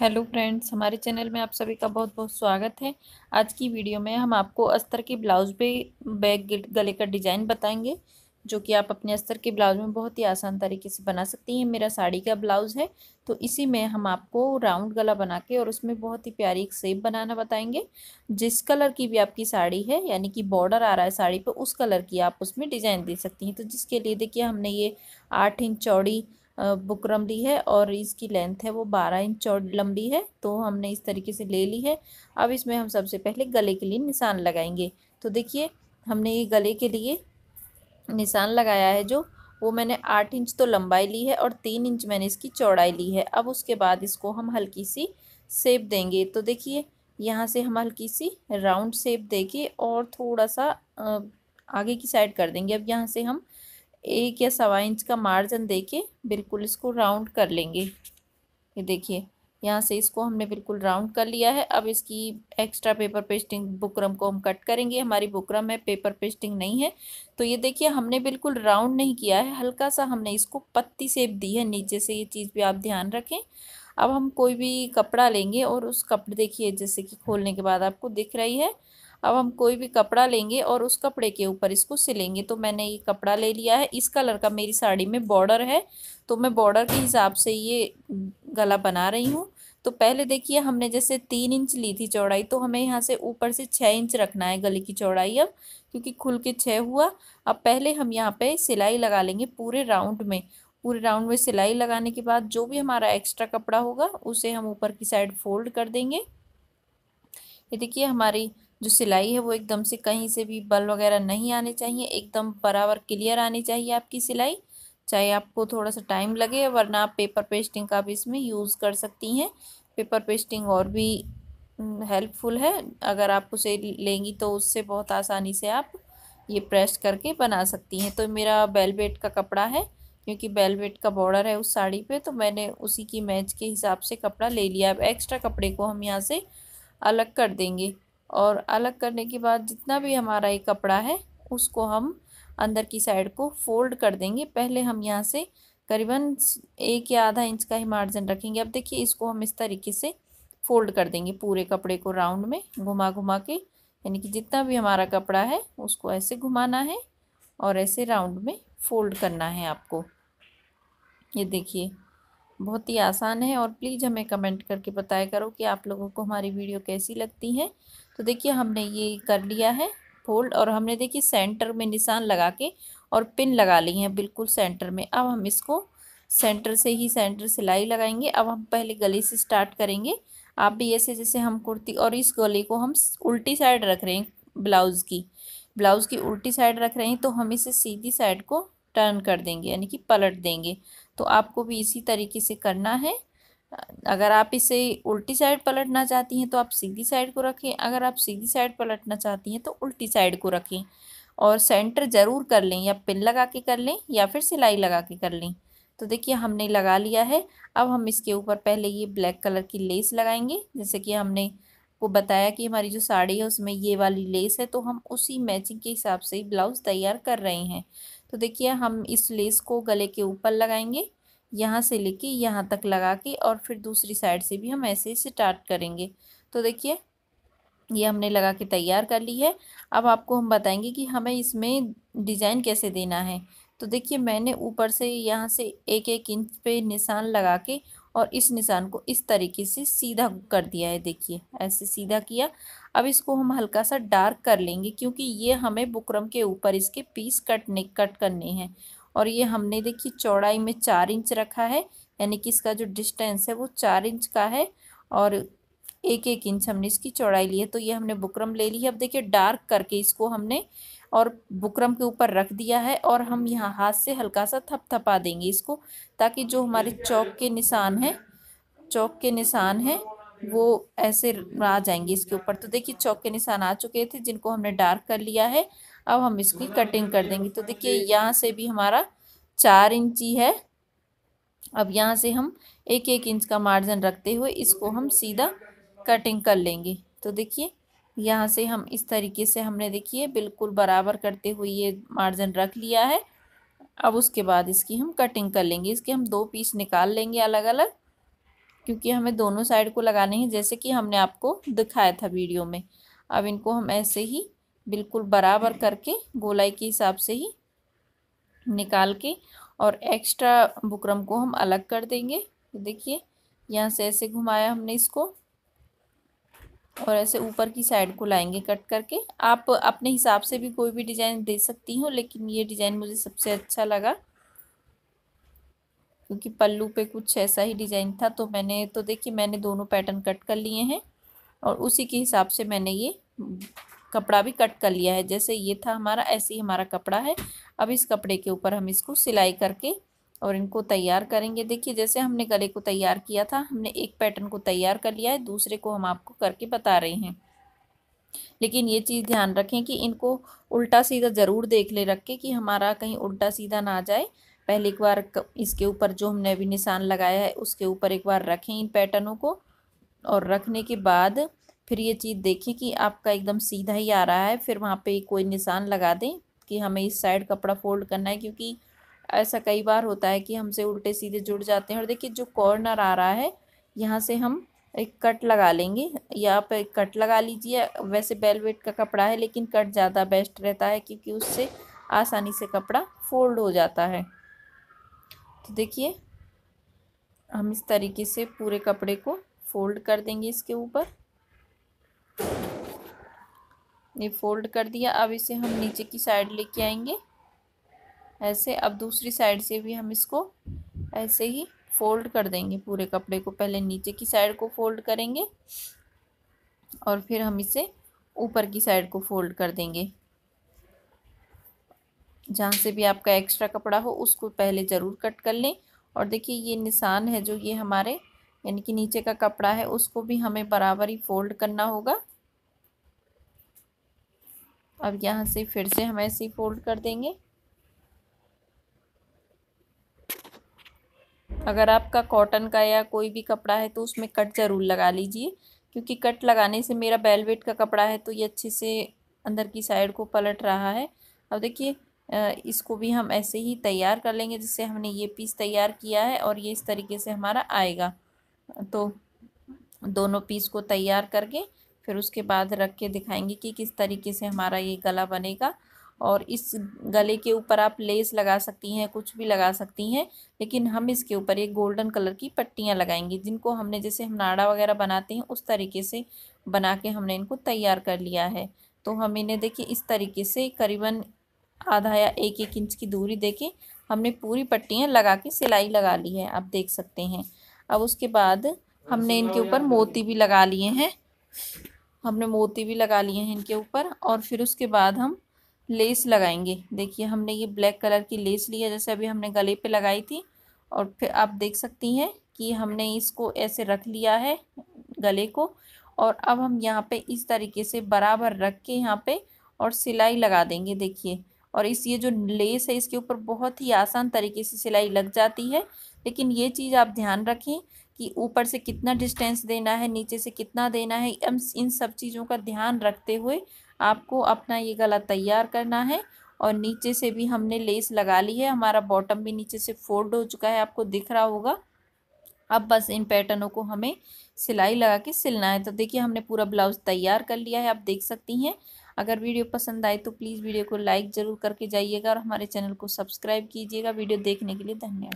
hello friends हमारे channel में आप सभी का बहुत बहुत स्वागत है आज की वीडियो में हम आपको अस्तर के ब्लाउज पे बैग गले का डिज़ाइन बताएंगे जो कि आप अपने अस्तर के ब्लाउज में बहुत ही आसान तरीके से बना सकती हैं मेरा साड़ी का ब्लाउज है तो इसी में हम आपको राउंड गला बना के और उसमें बहुत ही प्यारी एक सेप बनाना बताएंगे जिस कलर की भी आपकी साड़ी है यानी कि बॉर्डर आ रहा है साड़ी पर उस कलर की आप उसमें डिज़ाइन दे सकती हैं तो जिसके लिए देखिए हमने ये आठ इंच चौड़ी बुकरम ली है और इसकी लेंथ है वो बारह इंच चौड़ लंबी है तो हमने इस तरीके से ले ली है अब इसमें हम सबसे पहले गले के लिए निशान लगाएंगे तो देखिए हमने ये गले के लिए निशान लगाया है जो वो मैंने आठ इंच तो लंबाई ली है और तीन इंच मैंने इसकी चौड़ाई ली है अब उसके बाद इसको हम हल्की सी सेप देंगे तो देखिए यहाँ से हम हल्की सी राउंड सेप देके और थोड़ा सा आगे की साइड कर देंगे अब यहाँ से हम एक या सवा इंच का मार्जिन देके बिल्कुल इसको राउंड कर लेंगे ये देखिए यहाँ से इसको हमने बिल्कुल राउंड कर लिया है अब इसकी एक्स्ट्रा पेपर पेस्टिंग बुकरम को हम कट करेंगे हमारी बुकरम है पेपर पेस्टिंग नहीं है तो ये देखिए हमने बिल्कुल राउंड नहीं किया है हल्का सा हमने इसको पत्ती सेप दी है नीचे से ये चीज़ भी आप ध्यान रखें अब हम कोई भी कपड़ा लेंगे और उस कपड़े देखिए जैसे कि खोलने के बाद आपको दिख रही है अब हम कोई भी कपड़ा लेंगे और उस कपड़े के ऊपर इसको सिलेंगे तो मैंने ये कपड़ा ले लिया है इस कलर का मेरी साड़ी में बॉर्डर है तो मैं बॉर्डर के हिसाब से ये गला बना रही हूँ तो पहले देखिए हमने जैसे तीन इंच ली थी चौड़ाई तो हमें यहाँ से ऊपर से छः इंच रखना है गले की चौड़ाई अब क्योंकि खुल के छः हुआ अब पहले हम यहाँ पे सिलाई लगा लेंगे पूरे राउंड में पूरे राउंड में सिलाई लगाने के बाद जो भी हमारा एक्स्ट्रा कपड़ा होगा उसे हम ऊपर की साइड फोल्ड कर देंगे ये देखिए हमारी जो सिलाई है वो एकदम से कहीं से भी बल वगैरह नहीं आने चाहिए एकदम बराबर क्लियर आनी चाहिए आपकी सिलाई चाहे आपको थोड़ा सा टाइम लगे वरना आप पेपर पेस्टिंग का भी इसमें यूज़ कर सकती हैं पेपर पेस्टिंग और भी हेल्पफुल है अगर आप उसे लेंगी तो उससे बहुत आसानी से आप ये प्रेस करके बना सकती हैं तो मेरा बेलबेट का कपड़ा है क्योंकि बेलबेट का बॉर्डर है उस साड़ी पे तो मैंने उसी की मैच के हिसाब से कपड़ा ले लिया अब एक्स्ट्रा कपड़े को हम यहाँ से अलग कर देंगे और अलग करने के बाद जितना भी हमारा ये कपड़ा है उसको हम अंदर की साइड को फोल्ड कर देंगे पहले हम यहाँ से करीबन एक या आधा इंच का ही मार्जिन रखेंगे अब देखिए इसको हम इस तरीके से फोल्ड कर देंगे पूरे कपड़े को राउंड में घुमा घुमा के यानी कि जितना भी हमारा कपड़ा है उसको ऐसे घुमाना है और ऐसे राउंड में फोल्ड करना है आपको ये देखिए बहुत ही आसान है और प्लीज़ हमें कमेंट करके बताया करो कि आप लोगों को हमारी वीडियो कैसी लगती है तो देखिए हमने ये कर लिया है फोल्ड और हमने देखिए सेंटर में निशान लगा के और पिन लगा ली है बिल्कुल सेंटर में अब हम इसको सेंटर से ही सेंटर सिलाई लगाएंगे अब हम पहले गले से स्टार्ट करेंगे आप भी ऐसे जैसे हम कुर्ती और इस गले को हम उल्टी साइड रख रहे हैं ब्लाउज़ की ब्लाउज़ की उल्टी साइड रख रहे हैं तो हम इसे सीधी साइड को टर्न कर देंगे यानी कि पलट देंगे तो आपको भी इसी तरीके से करना है अगर आप इसे उल्टी साइड पलटना चाहती हैं तो आप सीधी साइड को रखें अगर आप सीधी साइड पलटना चाहती हैं तो उल्टी साइड को रखें और सेंटर ज़रूर कर लें या पिन लगा के कर लें या फिर सिलाई लगा के कर लें तो देखिए हमने लगा लिया है अब हम इसके ऊपर पहले ये ब्लैक कलर की लेस लगाएंगे जैसे कि हमने को बताया कि हमारी जो साड़ी है उसमें ये वाली लेस है तो हम उसी मैचिंग के हिसाब से ब्लाउज़ तैयार कर रहे हैं तो देखिए हम इस लेस को गले के ऊपर लगाएंगे यहाँ से लेके यहाँ तक लगा के और फिर दूसरी साइड से भी हम ऐसे ही स्टार्ट करेंगे तो देखिए ये हमने लगा के तैयार कर ली है अब आपको हम बताएंगे कि हमें इसमें डिज़ाइन कैसे देना है तो देखिए मैंने ऊपर से यहाँ से एक एक इंच पे निशान लगा के और इस निशान को इस तरीके से सीधा कर दिया है देखिए ऐसे सीधा किया अब इसको हम हल्का सा डार्क कर लेंगे क्योंकि ये हमें बुकरम के ऊपर इसके पीस कटने कट करने हैं और ये हमने देखिए चौड़ाई में चार इंच रखा है यानी कि इसका जो डिस्टेंस है वो चार इंच का है और एक एक इंच हमने इसकी चौड़ाई ली है तो ये हमने बुकरम ले ली है अब देखिए डार्क करके इसको हमने और बुकरम के ऊपर रख दिया है और हम यहाँ हाथ से हल्का सा थपथपा देंगे इसको ताकि जो हमारे चौक के निशान हैं चौक के निशान हैं वो ऐसे आ जाएंगे इसके ऊपर तो देखिए चौक के निशान आ चुके थे जिनको हमने डार्क कर लिया है अब हम इसकी कटिंग कर देंगे तो देखिए यहाँ से भी हमारा चार इंची है अब यहाँ से हम एक एक इंच का मार्जिन रखते हुए इसको हम सीधा कटिंग कर लेंगे तो देखिए यहाँ से हम इस तरीके से हमने देखिए बिल्कुल बराबर करते हुए ये मार्जिन रख लिया है अब उसके बाद इसकी हम कटिंग कर लेंगे इसके हम दो पीस निकाल लेंगे अलग अलग क्योंकि हमें दोनों साइड को लगाने हैं जैसे कि हमने आपको दिखाया था वीडियो में अब इनको हम ऐसे ही बिल्कुल बराबर करके गोलाई के हिसाब से ही निकाल के और एक्स्ट्रा बुकरम को हम अलग कर देंगे देखिए यहाँ से ऐसे घुमाया हमने इसको और ऐसे ऊपर की साइड को लाएंगे कट करके आप अपने हिसाब से भी कोई भी डिज़ाइन दे सकती हूँ लेकिन ये डिज़ाइन मुझे सबसे अच्छा लगा क्योंकि पल्लू पे कुछ ऐसा ही डिज़ाइन था तो मैंने तो देखिए मैंने दोनों पैटर्न कट कर लिए हैं और उसी के हिसाब से मैंने ये कपड़ा भी कट कर लिया है जैसे ये था हमारा ऐसे ही हमारा कपड़ा है अब इस कपड़े के ऊपर हम इसको सिलाई करके और इनको तैयार करेंगे देखिए जैसे हमने गले को तैयार किया था हमने एक पैटर्न को तैयार कर लिया है दूसरे को हम आपको करके बता रहे हैं लेकिन ये चीज़ ध्यान रखें कि इनको उल्टा सीधा ज़रूर देख ले रख के कि हमारा कहीं उल्टा सीधा ना जाए पहले एक बार इसके ऊपर जो हमने अभी निशान लगाया है उसके ऊपर एक बार रखें इन पैटर्नों को और रखने के बाद फिर ये चीज़ देखें कि आपका एकदम सीधा ही आ रहा है फिर वहाँ पे कोई निशान लगा दें कि हमें इस साइड कपड़ा फोल्ड करना है क्योंकि ऐसा कई बार होता है कि हमसे उल्टे सीधे जुड़ जाते हैं और देखिए जो कॉर्नर आ रहा है यहाँ से हम एक कट लगा लेंगे या आप एक कट लगा लीजिए वैसे बेलवेट का कपड़ा है लेकिन कट ज़्यादा बेस्ट रहता है क्योंकि उससे आसानी से कपड़ा फोल्ड हो जाता है तो देखिए हम इस तरीके से पूरे कपड़े को फोल्ड कर देंगे इसके ऊपर ये फोल्ड कर दिया अब इसे हम नीचे की साइड लेके आएंगे ऐसे अब दूसरी साइड से भी हम इसको ऐसे ही फोल्ड कर देंगे पूरे कपड़े को पहले नीचे की साइड को फोल्ड करेंगे और फिर हम इसे ऊपर की साइड को फोल्ड कर देंगे जहाँ से भी आपका एक्स्ट्रा कपड़ा हो उसको पहले ज़रूर कट कर लें और देखिए ये निशान है जो ये हमारे यानी कि नीचे का कपड़ा है उसको भी हमें बराबर ही फोल्ड करना होगा अब यहाँ से फिर से हम ऐसे ही फोल्ड कर देंगे अगर आपका कॉटन का या कोई भी कपड़ा है तो उसमें कट ज़रूर लगा लीजिए क्योंकि कट लगाने से मेरा बेलवेट का कपड़ा है तो ये अच्छे से अंदर की साइड को पलट रहा है अब देखिए इसको भी हम ऐसे ही तैयार कर लेंगे जिससे हमने ये पीस तैयार किया है और ये इस तरीके से हमारा आएगा तो दोनों पीस को तैयार करके फिर उसके बाद रख के दिखाएंगे कि किस तरीके से हमारा ये गला बनेगा और इस गले के ऊपर आप लेस लगा सकती हैं कुछ भी लगा सकती हैं लेकिन हम इसके ऊपर एक गोल्डन कलर की पट्टियाँ लगाएंगे जिनको हमने जैसे हम नाड़ा वगैरह बनाते हैं उस तरीके से बना के हमने इनको तैयार कर लिया है तो हम इन्हें देखिए इस तरीके से करीबन आधा या एक एक इंच की दूरी देके हमने पूरी पट्टियाँ लगा के सिलाई लगा ली है आप देख सकते हैं अब उसके बाद हमने इनके ऊपर मोती भी लगा लिए हैं हमने मोती भी लगा लिए हैं इनके ऊपर और फिर उसके बाद हम लेस लगाएंगे देखिए हमने ये ब्लैक कलर की लेस ली है जैसे अभी हमने गले पे लगाई थी और फिर आप देख सकती हैं कि हमने इसको ऐसे रख लिया है गले को और अब हम यहाँ पे इस तरीके से बराबर रख के यहाँ पे और सिलाई लगा देंगे देखिए और इस ये जो लेस है इसके ऊपर बहुत ही आसान तरीके से सिलाई लग जाती है लेकिन ये चीज़ आप ध्यान रखें कि ऊपर से कितना डिस्टेंस देना है नीचे से कितना देना है इन सब चीज़ों का ध्यान रखते हुए आपको अपना ये गला तैयार करना है और नीचे से भी हमने लेस लगा ली है हमारा बॉटम भी नीचे से फोल्ड हो चुका है आपको दिख रहा होगा अब बस इन पैटर्नों को हमें सिलाई लगा के सिलना है तो देखिए हमने पूरा ब्लाउज़ तैयार कर लिया है आप देख सकती हैं अगर वीडियो पसंद आए तो प्लीज़ वीडियो को लाइक ज़रूर करके जाइएगा और हमारे चैनल को सब्सक्राइब कीजिएगा वीडियो देखने के लिए धन्यवाद